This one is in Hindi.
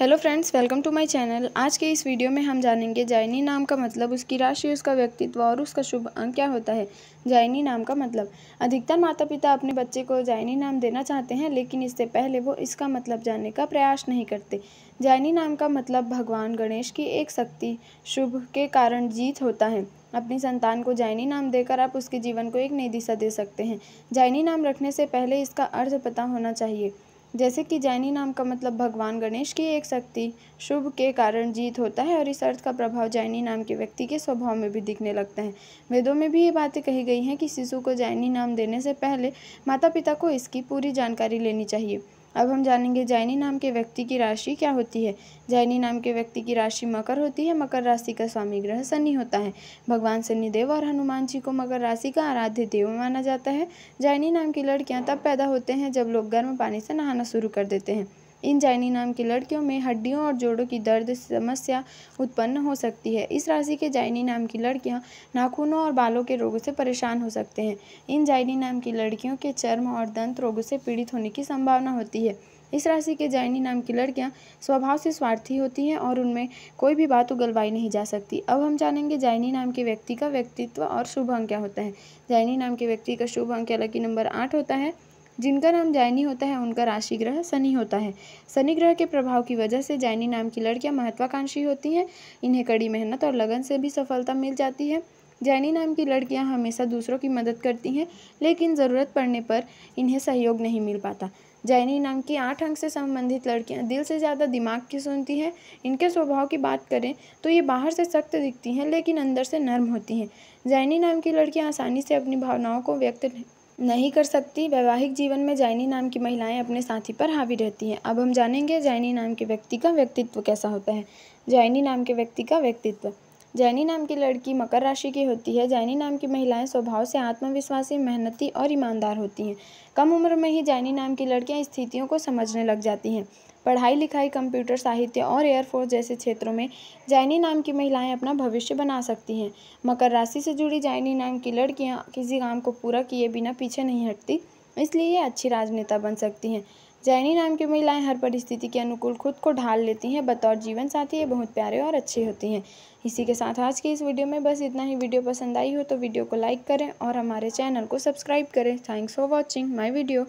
hello friends welcome to my channel आज के इस वीडियो में हम जानेंगे जायनी नाम का मतलब उसकी राशि उसका व्यक्तित्व और उसका शुभ अंक क्या होता है जायनी नाम का मतलब अधिकतर माता पिता अपने बच्चे को जायनी नाम देना चाहते हैं लेकिन इससे पहले वो इसका मतलब जानने का प्रयास नहीं करते जायनी नाम का मतलब भगवान गणेश की एक शक्ति शुभ के कारण जीत होता है अपनी संतान को जायनी नाम देकर आप उसके जीवन को एक नई दिशा दे सकते हैं जायनी नाम रखने से पहले इसका अर्थ पता होना चाहिए जैसे कि जैनी नाम का मतलब भगवान गणेश की एक शक्ति शुभ के कारण जीत होता है और इस अर्थ का प्रभाव जैनी नाम के व्यक्ति के स्वभाव में भी दिखने लगता है वेदों में भी ये बातें कही गई हैं कि शिशु को जैनी नाम देने से पहले माता पिता को इसकी पूरी जानकारी लेनी चाहिए अब हम जानेंगे जैनी नाम के व्यक्ति की राशि क्या होती है जैनी नाम के व्यक्ति की राशि मकर होती है मकर राशि का स्वामी ग्रह शनि होता है भगवान शनिदेव और हनुमान जी को मकर राशि का आराध्य देव माना जाता है जैनी नाम की लड़कियां तब पैदा होते हैं जब लोग गर्म पानी से नहाना शुरू कर देते हैं इन जैनी नाम की लड़कियों में हड्डियों और जोड़ों की दर्द समस्या उत्पन्न हो सकती है इस राशि के जाइनी नाम की लड़कियां नाखूनों और बालों के रोगों से परेशान हो सकते हैं इन जाइनी नाम की लड़कियों के चर्म और दंत रोगों से पीड़ित होने की संभावना होती है इस राशि के जैनी नाम की लड़कियां स्वभाव से स्वार्थी होती हैं और उनमें कोई भी बात उगलवाई नहीं जा सकती अब हम जानेंगे जैनी नाम के व्यक्ति का व्यक्तित्व और शुभ अंक क्या होता है जैनी नाम के व्यक्ति का शुभ अंक लकी नंबर आठ होता है जिनका नाम जायनी होता है उनका राशि ग्रह शनि होता है शनि ग्रह के प्रभाव की वजह से जायनी नाम की लड़कियां महत्वाकांक्षी होती हैं इन्हें कड़ी मेहनत और लगन से भी सफलता मिल जाती है जैनी नाम की लड़कियां हमेशा दूसरों की मदद करती हैं लेकिन ज़रूरत पड़ने पर इन्हें सहयोग नहीं मिल पाता जैनी नाम की आठ अंक से संबंधित लड़कियां दिल से ज़्यादा दिमाग की सुनती हैं इनके स्वभाव की बात करें तो ये बाहर से सख्त दिखती हैं लेकिन अंदर से नर्म होती हैं जैनी नाम की लड़कियां आसानी से अपनी भावनाओं को व्यक्त नहीं कर सकती वैवाहिक जीवन में जैनी नाम की महिलाएं अपने साथी पर हावी रहती हैं अब हम जानेंगे जैनी नाम के व्यक्ति का व्यक्तित्व कैसा होता है जैनी नाम के व्यक्ति का व्यक्तित्व जैनी नाम की लड़की मकर राशि की होती है जैनी नाम की महिलाएं स्वभाव से आत्मविश्वासी मेहनती और ईमानदार होती हैं कम उम्र में ही जैनी नाम की लड़कियां स्थितियों को समझने लग जाती हैं पढ़ाई लिखाई कंप्यूटर साहित्य और एयरफोर्स जैसे क्षेत्रों में जैनी नाम की महिलाएं अपना भविष्य बना सकती हैं मकर राशि से जुड़ी जैनी नाम की लड़कियां किसी काम को पूरा किए बिना पीछे नहीं हटती इसलिए ये अच्छी राजनेता बन सकती हैं जैनी नाम की महिलाएं हर परिस्थिति के अनुकूल खुद को ढाल लेती हैं बतौर जीवन साथी ये बहुत प्यारे और अच्छे होती हैं इसी के साथ आज की इस वीडियो में बस इतना ही वीडियो पसंद आई हो तो वीडियो को लाइक करें और हमारे चैनल को सब्सक्राइब करें thanks for watching my video